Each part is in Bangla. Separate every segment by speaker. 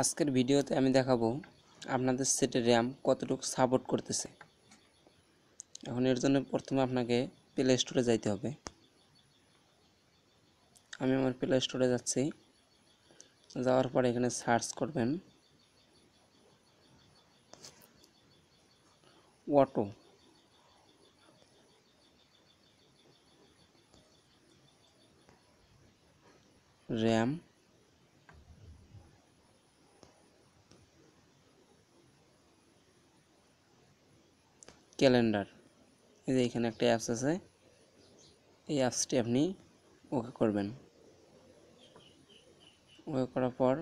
Speaker 1: আজকের ভিডিওতে আমি দেখাবো আপনাদের সেটের র্যাম কতটুকু সাপোর্ট করতেছে এখন এর জন্য প্রথমে আপনাকে প্লে স্টোরে যাইতে হবে আমি আমার প্লে স্টোরে যাচ্ছি যাওয়ার পরে এখানে সার্চ করবেন অটো র্যাম ক্যালেন্ডার এই যে এখানে একটা অ্যাপস আছে এই অ্যাপসটি আপনি ওকে করবেন ওকে করার পর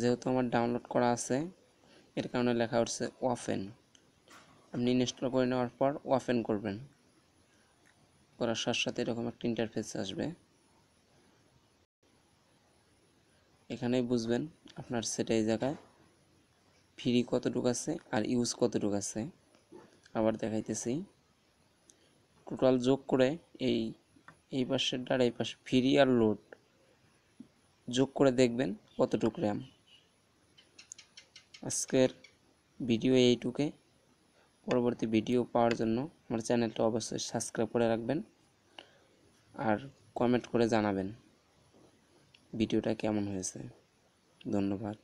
Speaker 1: যেহেতু আমার ডাউনলোড করা আছে এর কারণে লেখা হচ্ছে ওয়াফেন আপনি ইনস্টল করে নেওয়ার পর ওয়াফেন করবেন করার সাথে সাথে এরকম একটা ইন্টারফেস আসবে এখানেই বুঝবেন আপনার সেটা এই জায়গায় ফ্রি কতটুকু আছে আর ইউজ কতটুকু আছে আবার দেখাইতেছি টোটাল যোগ করে এই এই পাশের ডার এই পাশে ফ্রি আর লোড যোগ করে দেখবেন কতটুক র্যাম আজকের ভিডিও এইটুকে পরবর্তী ভিডিও পাওয়ার জন্য আমার চ্যানেলটা অবশ্যই সাবস্ক্রাইব করে রাখবেন আর কমেন্ট করে জানাবেন ভিডিওটা কেমন হয়েছে ধন্যবাদ